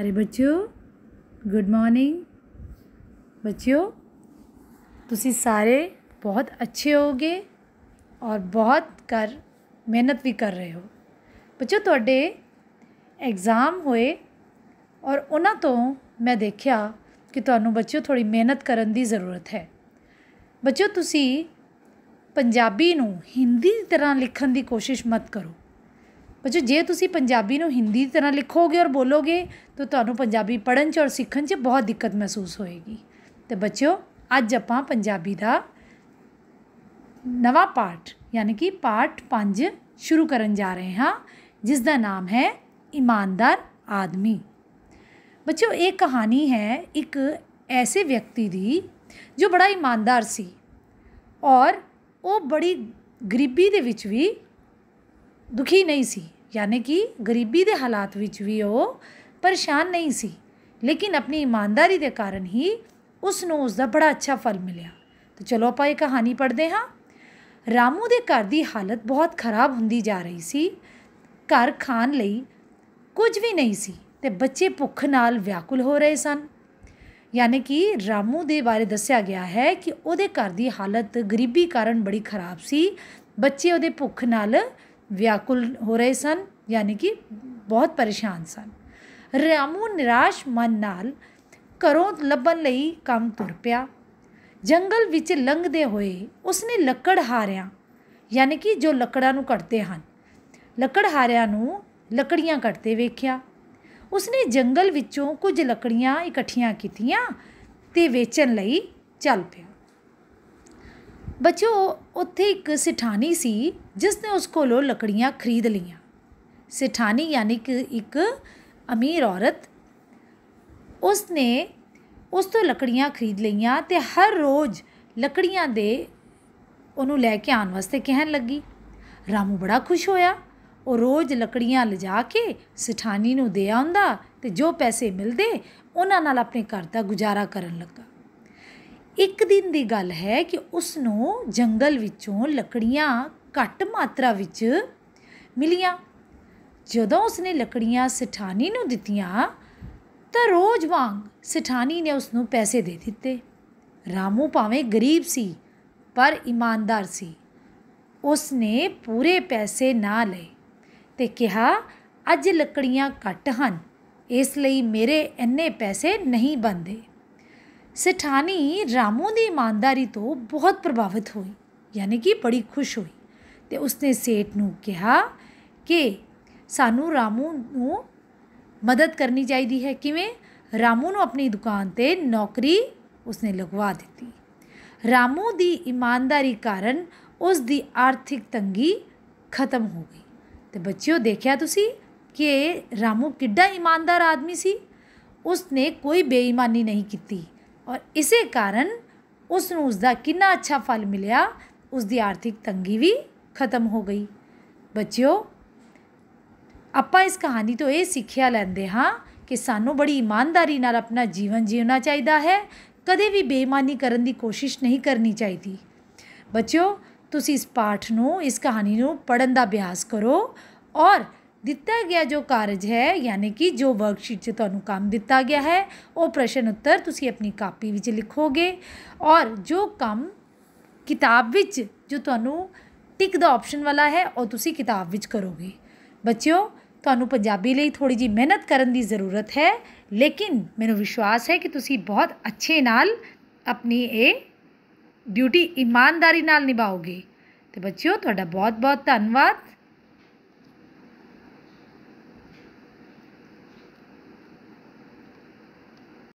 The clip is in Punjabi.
अरे ਬੱਚਿਓ ਗੁੱਡ ਮਾਰਨਿੰਗ ਬੱਚਿਓ ਤੁਸੀਂ ਸਾਰੇ ਬਹੁਤ ਅੱਛੇ ਹੋਗੇ ਔਰ ਬਹੁਤ ਕਰ ਮਿਹਨਤ ਵੀ ਕਰ ਰਹੇ ਹੋ ਬੱਚਿਓ ਤੁਹਾਡੇ ਐਗਜ਼ਾਮ ਹੋਏ ਔਰ ਉਹਨਾਂ ਤੋਂ ਮੈਂ ਦੇਖਿਆ ਕਿ ਤੁਹਾਨੂੰ ਬੱਚਿਓ ਥੋੜੀ ਮਿਹਨਤ ਕਰਨ ਦੀ ਜ਼ਰੂਰਤ ਹੈ ਬੱਚਿਓ ਤੁਸੀਂ ਪੰਜਾਬੀ ਨੂੰ ਹਿੰਦੀ ਦੀ ਤਰ੍ਹਾਂ ਲਿਖਣ ਦੀ ਕੋਸ਼ਿਸ਼ ਮਤ ਕਰੋ ਬੱਚੋ ਜੇ ਤੁਸੀਂ ਪੰਜਾਬੀ ਨੂੰ ਹਿੰਦੀ ਦੀ ਤਰ੍ਹਾਂ ਲਿਖੋਗੇ ਔਰ ਬੋਲੋਗੇ ਤਾਂ ਤੁਹਾਨੂੰ ਪੰਜਾਬੀ ਪੜਨ 'ਚ ਔਰ ਸਿੱਖਣ 'ਚ ਬਹੁਤ ਦਿੱਕਤ ਮਹਿਸੂਸ ਹੋਏਗੀ ਤੇ ਬੱਚਿਓ ਅੱਜ ਆਪਾਂ ਪੰਜਾਬੀ ਦਾ ਨਵਾਂ ਪਾਠ ਯਾਨੀ ਕਿ ਪਾਠ 5 ਸ਼ੁਰੂ ਕਰਨ ਜਾ ਰਹੇ ਹਾਂ ਜਿਸ ਦਾ ਨਾਮ ਹੈ ਇਮਾਨਦਾਰ ਆਦਮੀ ਬੱਚਿਓ ਇਹ ਕਹਾਣੀ ਹੈ ਇੱਕ ਐਸੇ ਵਿਅਕਤੀ ਦੀ ਜੋ ਬੜਾ ਇਮਾਨਦਾਰ ਸੀ ਔਰ ਉਹ ਬੜੀ ਗਰੀਬੀ ਦੇ ਵਿੱਚ ਵੀ ਦੁਖੀ ਨਹੀਂ ਸੀ ਯਾਨੀ ਕਿ ਗਰੀਬੀ ਦੇ ਹਾਲਾਤ ਵਿੱਚ ਵੀ ਉਹ ਪਰੇਸ਼ਾਨ ਨਹੀਂ ਸੀ ਲੇਕਿਨ ਆਪਣੀ ਇਮਾਨਦਾਰੀ ਦੇ ਕਾਰਨ ਹੀ ਉਸ ਨੂੰ ਉਸ ਦਾ ਬੜਾ ਅੱਛਾ ਫਲ ਮਿਲਿਆ ਤੇ ਚਲੋ ਆਪਾਂ ਇਹ ਕਹਾਣੀ ਪੜ੍ਹਦੇ ਹਾਂ ਰਾਮੂ ਦੇ ਘਰ ਦੀ ਹਾਲਤ ਬਹੁਤ ਖਰਾਬ ਹੁੰਦੀ ਜਾ ਰਹੀ ਸੀ ਘਰ ਖਾਣ ਲਈ ਕੁਝ ਵੀ ਨਹੀਂ ਸੀ ਤੇ ਬੱਚੇ ਭੁੱਖ ਨਾਲ ਵਿਆਕੁਲ ਹੋ ਰਹੇ ਸਨ ਯਾਨੀ ਕਿ ਰਾਮੂ ਦੇ ਬਾਰੇ ਦੱਸਿਆ ਗਿਆ ਹੈ ਕਿ ਉਹਦੇ ਘਰ ਦੀ ਹਾਲਤ ਗਰੀਬੀ ਕਾਰਨ ਬੜੀ ਖਰਾਬ ਸੀ ਬੱਚੇ ਉਹਦੇ ਭੁੱਖ ਨਾਲ ਵਿਆਕੁਲ ਹੋ ਰਹੇ ਸਨ ਯਾਨੀ ਕਿ ਬਹੁਤ ਪਰੇਸ਼ਾਨ ਸਨ ਰਾਮੂ ਨਿਰਾਸ਼ ਮਨ ਨਾਲ ਘਰੋਂ ਲੱਭਣ ਲਈ ਕੰਮ ਤੁਰ ਪਿਆ ਜੰਗਲ ਵਿੱਚ ਲੰਘਦੇ ਹੋਏ ਉਸਨੇ ਲੱਕੜ ਹਾਰਿਆਂ ਯਾਨੀ ਕਿ ਜੋ ਲੱਕੜਾਂ ਨੂੰ ਕੱਟਦੇ ਹਨ ਲੱਕੜ ਹਾਰਿਆਂ ਨੂੰ ਲੱਕੜੀਆਂ ਕੱਟਦੇ ਵੇਖਿਆ ਉਸਨੇ ਜੰਗਲ ਵਿੱਚੋਂ ਕੁਝ ਲੱਕੜੀਆਂ ਇਕੱਠੀਆਂ ਕੀਤੀਆਂ ਤੇ ਵੇਚਣ ਲਈ ਚੱਲ ਪਿਆ ਬੱਚੋ ਉੱਥੇ ਇੱਕ ਸਿਠਾਨੀ ਸੀ ਜਿਸ ਨੇ ਉਸ ਕੋਲੋਂ ਲੱਕੜੀਆਂ ਖਰੀਦ ਲਈਆਂ ਸਿਠਾਨੀ ਯਾਨੀ ਕਿ ਇੱਕ ਅਮੀਰ ਔਰਤ ਉਸ ਨੇ ਉਸ ਤੋਂ ਲੱਕੜੀਆਂ ਖਰੀਦ ਲਈਆਂ ਤੇ ਹਰ ਰੋਜ਼ ਲੱਕੜੀਆਂ ਦੇ ਉਹਨੂੰ ਲੈ ਕੇ ਆਉਣ ਵਾਸਤੇ ਕਹਿਣ ਲੱਗੀ ਰਾਮੂ ਬੜਾ ਖੁਸ਼ ਹੋਇਆ ਉਹ ਰੋਜ਼ ਲੱਕੜੀਆਂ ਲਿਜਾ ਕੇ ਸਿਠਾਨੀ ਨੂੰ ਦੇ ਆਉਂਦਾ ਤੇ ਜੋ ਪੈਸੇ ਮਿਲਦੇ ਉਹਨਾਂ ਨਾਲ ਆਪਣੇ ਘਰ ਦਾ ਗੁਜ਼ਾਰਾ ਕਰਨ ਲੱਗਾ ਇੱਕ ਦਿਨ ਦੀ ਗੱਲ ਹੈ ਕਿ ਉਸ ਨੂੰ ਜੰਗਲ ਵਿੱਚੋਂ ਲੱਕੜੀਆਂ ਘੱਟ ਮਾਤਰਾ ਵਿੱਚ ਮਿਲੀਆਂ ਜਦੋਂ ਉਸ ਨੇ ਲੱਕੜੀਆਂ ਸਿਠਾਨੀ ਨੂੰ ਦਿੱਤੀਆਂ ਤਾਂ ਰੋਜ਼ ਵਾਂਗ ਸਿਠਾਨੀ ਨੇ ਉਸ ਨੂੰ ਪੈਸੇ ਦੇ ਦਿੱਤੇ ਰਾਮੂ ਭਾਵੇਂ ਗਰੀਬ ਸੀ ਪਰ ਇਮਾਨਦਾਰ ਸੀ ਉਸ ਨੇ ਪੂਰੇ ਪੈਸੇ ਨਾ ਲਏ ਤੇ ਕਿਹਾ ਅੱਜ ਲੱਕੜੀਆਂ ਘੱਟ ਹਨ ਇਸ ਲਈ ਮੇਰੇ ਇੰਨੇ ਪੈਸੇ ਨਹੀਂ ਬੰਦੇ ਸਠਾਣੀ ਰਾਮੂ ਦੀ ਇਮਾਨਦਾਰੀ ਤੋਂ ਬਹੁਤ ਪ੍ਰਭਾਵਿਤ ਹੋਈ ਯਾਨੀ ਕਿ ਬੜੀ ਖੁਸ਼ ਹੋਈ ਤੇ ਉਸਨੇ ਸੇਠ ਨੂੰ ਕਿਹਾ ਕਿ ਸਾਨੂੰ ਰਾਮੂ ਨੂੰ ਮਦਦ ਕਰਨੀ ਚਾਹੀਦੀ ਹੈ ਕਿਵੇਂ ਰਾਮੂ ਨੂੰ ਆਪਣੀ ਦੁਕਾਨ ਤੇ ਨੌਕਰੀ ਉਸਨੇ ਲਗਵਾ ਦਿੱਤੀ ਰਾਮੂ ਦੀ ਇਮਾਨਦਾਰੀ ਕਾਰਨ ਉਸ ਦੀ ਆਰਥਿਕ ਤੰਗੀ ਖਤਮ ਹੋ ਗਈ ਤੇ ਬੱਚਿਓ ਦੇਖਿਆ ਤੁਸੀਂ ਕਿ ਰਾਮੂ ਕਿੱਡਾ ਇਮਾਨਦਾਰ ਆਦਮੀ ਸੀ ਉਸਨੇ ਕੋਈ ਬੇਈਮਾਨੀ ਨਹੀਂ ਕੀਤੀ ਔਰ ਇਸੇ ਕਾਰਨ ਉਸ ਨੂੰ ਉਸ ਦਾ ਕਿੰਨਾ ਅੱਛਾ ਫਲ ਮਿਲਿਆ ਉਸ ਦੀ ਆਰਥਿਕ ਤੰਗੀ ਵੀ ਖਤਮ ਹੋ ਗਈ ਬੱਚਿਓ ਆਪਾਂ ਇਸ ਕਹਾਣੀ ਤੋਂ ਇਹ ਸਿੱਖਿਆ ਲੈਂਦੇ ਹਾਂ ਕਿ ਸਾਨੂੰ ਬੜੀ ਇਮਾਨਦਾਰੀ ਨਾਲ ਆਪਣਾ ਜੀਵਨ ਜੀਉਣਾ ਚਾਹੀਦਾ ਹੈ ਕਦੇ ਵੀ ਬੇਈਮਾਨੀ ਕਰਨ ਦੀ ਕੋਸ਼ਿਸ਼ ਨਹੀਂ ਕਰਨੀ ਚਾਹੀਦੀ ਬੱਚਿਓ ਤੁਸੀਂ ਇਸ ਪਾਠ ਨੂੰ ਇਸ ਕਹਾਣੀ ਨੂੰ ਪੜਨ ਦਾ ਅਭਿਆਸ ਕਰੋ ਔਰ ਦਿੱਤਾ ਗਿਆ ਜੋ ਕਾਰਜ ਹੈ ਯਾਨੀ ਕਿ ਜੋ ਵਰਕਸ਼ੀਟ 'ਚ ਤੁਹਾਨੂੰ ਕੰਮ ਦਿੱਤਾ ਗਿਆ ਹੈ ਉਹ ਪ੍ਰਸ਼ਨ ਉੱਤਰ ਤੁਸੀਂ ਆਪਣੀ ਕਾਪੀ ਵਿੱਚ ਲਿਖੋਗੇ ਔਰ ਜੋ ਕੰਮ ਕਿਤਾਬ ਵਿੱਚ ਜੋ ਤੁਹਾਨੂੰ ਟਿਕ ਦਾ ਆਪਸ਼ਨ ਵਾਲਾ ਹੈ ਉਹ ਤੁਸੀਂ ਕਿਤਾਬ ਵਿੱਚ ਕਰੋਗੇ ਬੱਚਿਓ ਤੁਹਾਨੂੰ ਪੰਜਾਬੀ ਲਈ ਥੋੜੀ ਜੀ ਮਿਹਨਤ ਕਰਨ ਦੀ ਜ਼ਰੂਰਤ ਹੈ ਲੇਕਿਨ ਮੈਨੂੰ ਵਿਸ਼ਵਾਸ ਹੈ ਕਿ ਤੁਸੀਂ ਬਹੁਤ ਅੱਛੇ ਨਾਲ ਆਪਣੀ ਇਹ ਡਿਊਟੀ ਇਮਾਨਦਾਰੀ ਨਾਲ ਨਿਭਾਓਗੇ ਤੇ ਬੱਚਿਓ ਤੁਹਾਡਾ ਬਹੁਤ ਬਹੁਤ ਧੰਨਵਾਦ